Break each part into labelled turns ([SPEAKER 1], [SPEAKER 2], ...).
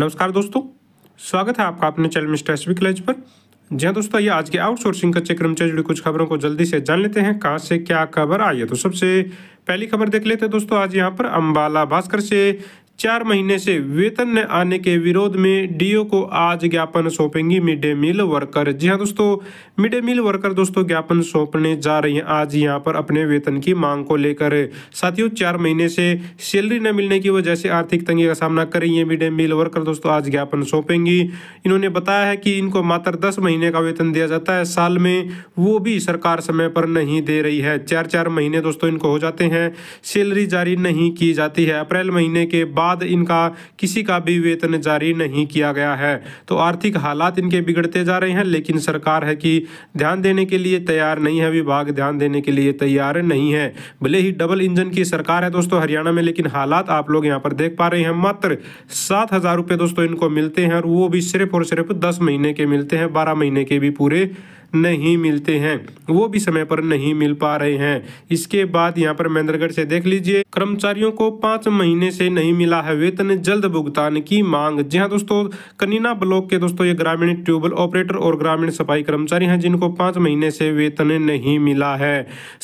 [SPEAKER 1] नमस्कार दोस्तों स्वागत है आपका अपने चैनल मिस्टर एस क्लेज पर जी हाँ दोस्तों ये आज के आउटसोर्सिंग कच्चे कर्मचारी जुड़ी कुछ खबरों को जल्दी से जान लेते हैं कहाँ से क्या खबर आई है तो सबसे पहली खबर देख लेते हैं दोस्तों आज यहाँ पर अम्बाला भास्कर से चार महीने से वेतन न आने के विरोध में डीओ को आज ज्ञापन सौंपेंगी मिड डे मील वर्कर जी हाँ दोस्तों मिड डे मील वर्कर दोस्तों ज्ञापन सौंपने जा रही हैं आज यहाँ पर अपने वेतन की मांग को लेकर साथियों चार महीने से सैलरी न मिलने की वजह से आर्थिक तंगी का सामना कर रही है मिड डे मील वर्कर दोस्तों आज ज्ञापन सौंपेंगी इन्होंने बताया है कि इनको मात्र दस महीने का वेतन दिया जाता है साल में वो भी सरकार समय पर नहीं दे रही है चार चार महीने दोस्तों इनको हो जाते हैं सैलरी जारी नहीं की जाती है अप्रैल महीने के बाद बाद इनका किसी का भी वेतन जारी नहीं किया गया है तो आर्थिक हालात इनके बिगड़ते जा रहे हैं लेकिन सरकार है कि ध्यान देने के लिए तैयार नहीं है विभाग ध्यान देने के लिए तैयार नहीं है भले ही डबल इंजन की सरकार है दोस्तों हरियाणा में लेकिन हालात आप लोग यहाँ पर देख पा रहे हैं मात्र सात दोस्तों इनको मिलते हैं और वो भी सिर्फ और सिर्फ दस महीने के मिलते हैं बारह महीने के भी पूरे नहीं मिलते हैं वो भी समय पर नहीं मिल पा रहे हैं इसके बाद यहाँ पर महेंद्रगढ़ से देख लीजिए कर्मचारियों को पांच महीने से नहीं मिला है वेतन जल्द भुगतान की मांग जी हाँ दोस्तों कनीना ब्लॉक के दोस्तों ये ग्रामीण ट्यूबवेल ऑपरेटर और ग्रामीण सफाई कर्मचारी हैं जिनको पांच महीने से वेतन नहीं मिला है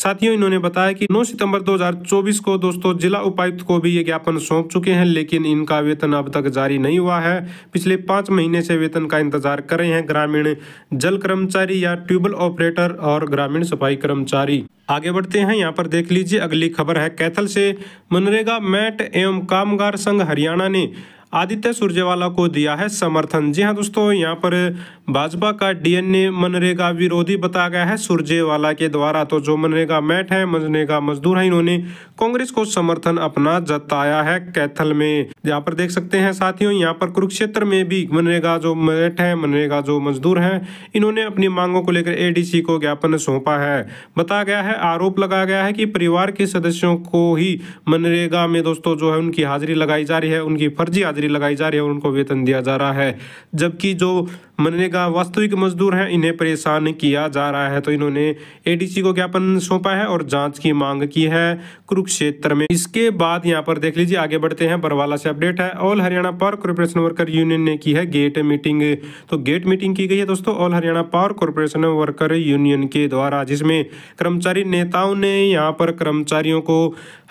[SPEAKER 1] साथियों इन्होंने बताया कि 9 सितंबर 2024 को दोस्तों जिला उपायुक्त को भी ये ज्ञापन सौंप चुके हैं लेकिन इनका वेतन अब तक जारी नहीं हुआ है पिछले पांच महीने से वेतन का इंतजार कर रहे हैं ग्रामीण जल कर्मचारी या गया ट्यूबल ऑपरेटर और ग्रामीण सफाई कर्मचारी आगे बढ़ते हैं यहाँ पर देख लीजिए अगली खबर है कैथल से मनरेगा मैट एवं कामगार संघ हरियाणा ने आदित्य सुरजेवाला को दिया है समर्थन जी हाँ दोस्तों यहाँ पर भाजपा का डीएनए मनरेगा विरोधी बताया गया है सुरजेवाला के द्वारा तो जो मनरेगा मैट है मनरेगा मजदूर है इन्होंने कांग्रेस को समर्थन अपना जताया है कैथल में यहाँ पर देख सकते हैं साथियों यहाँ पर कुरुक्षेत्र में भी मनरेगा जो मैट है मनरेगा जो मजदूर है इन्होंने अपनी मांगों को लेकर एडीसी को ज्ञापन सौंपा है बताया गया है आरोप लगाया गया है कि परिवार के सदस्यों को ही मनरेगा में दोस्तों जो है उनकी हाजिरी लगाई जा रही है उनकी फर्जी हाजिरी मजदूरी लगाई जा रही है और उनको वेतन दिया जा रहा है जबकि जो मनरेगा वास्तविक मजदूर हैं इन्हें परेशान किया जा रहा है तो इन्होंने एडीसी को ज्ञापन सौंपा है और जांच की मांग की है कुरुक्षेत्र में इसके बाद यहाँ पर देख लीजिए आगे बढ़ते हैं बरवाला से अपडेट है all Haryana power corporation worker union ने की है गेट मीटिंग तो गेट मीटिंग की गई है दोस्तों all Haryana power corporation worker union के द्वारा जिसमें कर्मचारी नेताओं ने यहाँ पर कर्मचारियों को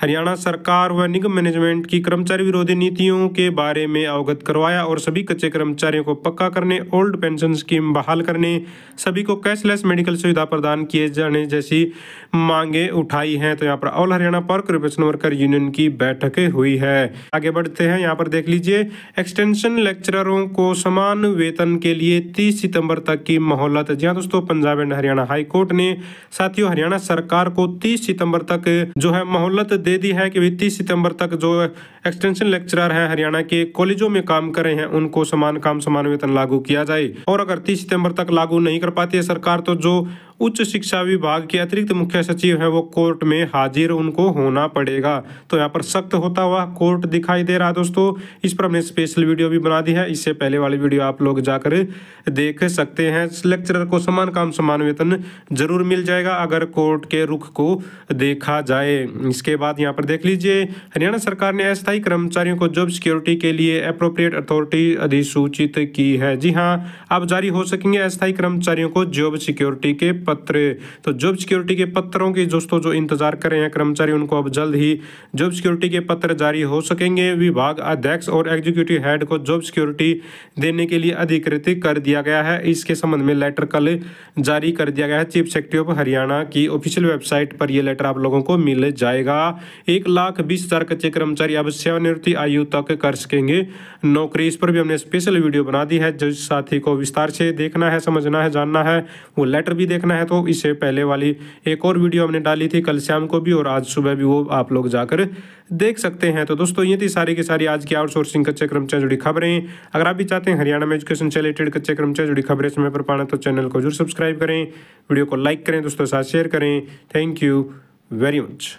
[SPEAKER 1] हरियाणा सरकार व निगम मैनेजमेंट की कर्मचारी विरोधी नीतियों के बारे बारे में अवगत करवाया और सभी कच्चे कर्मचारियों को पक्का करने ओल्ड पेंशन स्कीम बहाल करने सभी को कैशलेस मेडिकल सुविधा प्रदान किए जाने जैसी मांगे उठाई हैं तो यहाँ पर all Haryana power corporation worker union की बैठक हुई है आगे बढ़ते हैं यहाँ पर देख लीजिए एक्सटेंशन लेक्चररों को समान वेतन के लिए तीस सितंबर तक की मोहलत जी हाँ दोस्तों पंजाब एंड हरियाणा हाईकोर्ट ने साथियों हरियाणा सरकार को तीस सितंबर तक जो है मोहलत दे दी है कि तीस सितंबर तक जो एक्सटेंशन लेक्चरर हैं हरियाणा के कॉलेजों में काम कर रहे हैं उनको समान काम समान वेतन लागू किया जाए और अगर तीस सितम्बर तक लागू नहीं कर पाती है सरकार तो जो उच्च शिक्षा विभाग के अतिरिक्त मुख्य सचिव है वो कोर्ट में हाजिर उनको होना पड़ेगा तो यहाँ पर सख्त होता हुआ कोर्ट दिखाई दे रहा है दोस्तों इस पर हमने स्पेशल वीडियो भी बना दी है इससे पहले वाली वीडियो आप लोग जाकर देख सकते हैं लेक्चरर को समान काम समान वेतन जरूर मिल जाएगा अगर कोर्ट के रुख को देखा जाए इसके बाद यहाँ पर देख लीजिए हरियाणा सरकार ने अस्थायी कर्मचारियों को जॉब सिक्योरिटी के लिए अप्रोप्रिएट अथॉरिटी अधिसूचित की है जी हाँ अब जारी हो सकेंगे अस्थायी कर्मचारियों को जॉब सिक्योरिटी के पत्र तो जॉब सिक्योरिटी के पत्रों की दोस्तों जो इंतजार कर रहे हैं कर्मचारी उनको अब जल्द ही जॉब सिक्योरिटी के पत्र जारी हो सकेंगे विभाग अध्यक्ष और एग्जीक्यूटिव हेड को जॉब सिक्योरिटी देने के लिए अधिकृत कर दिया गया है इसके संबंध में लेटर कल जारी कर दिया गया है चीफ सेक्रेटरी ऑफ हरियाणा की ऑफिशियल वेबसाइट पर यह लेटर आप लोगों को मिल जाएगा एक लाख बीस हजार कच्चे कर्मचारी अब सेवानिवृत्ति आयु तक कर सकेंगे नौकरी इस पर भी हमने स्पेशल वीडियो बना दी है जो साथी को विस्तार से देखना है समझना है जानना है वो लेटर भी देखना करना है तो इससे पहले वाली एक और वीडियो हमने डाली थी कल शाम को भी और आज सुबह भी वो आप लोग जाकर देख सकते हैं तो दोस्तों ये थी सारी की सारी आज की आउटसोर्सिंग कच्चे कर्मचारी जुड़ी खबरें अगर आप भी चाहते हैं हरियाणा में एजुकेशन से रिलेटेड कच्चे कर्मचारी जुड़ी खबरें समय पर पाना तो चैनल को जरूर सब्सक्राइब करें वीडियो को लाइक करें दोस्तों साथ शेयर करें थैंक यू वेरी मच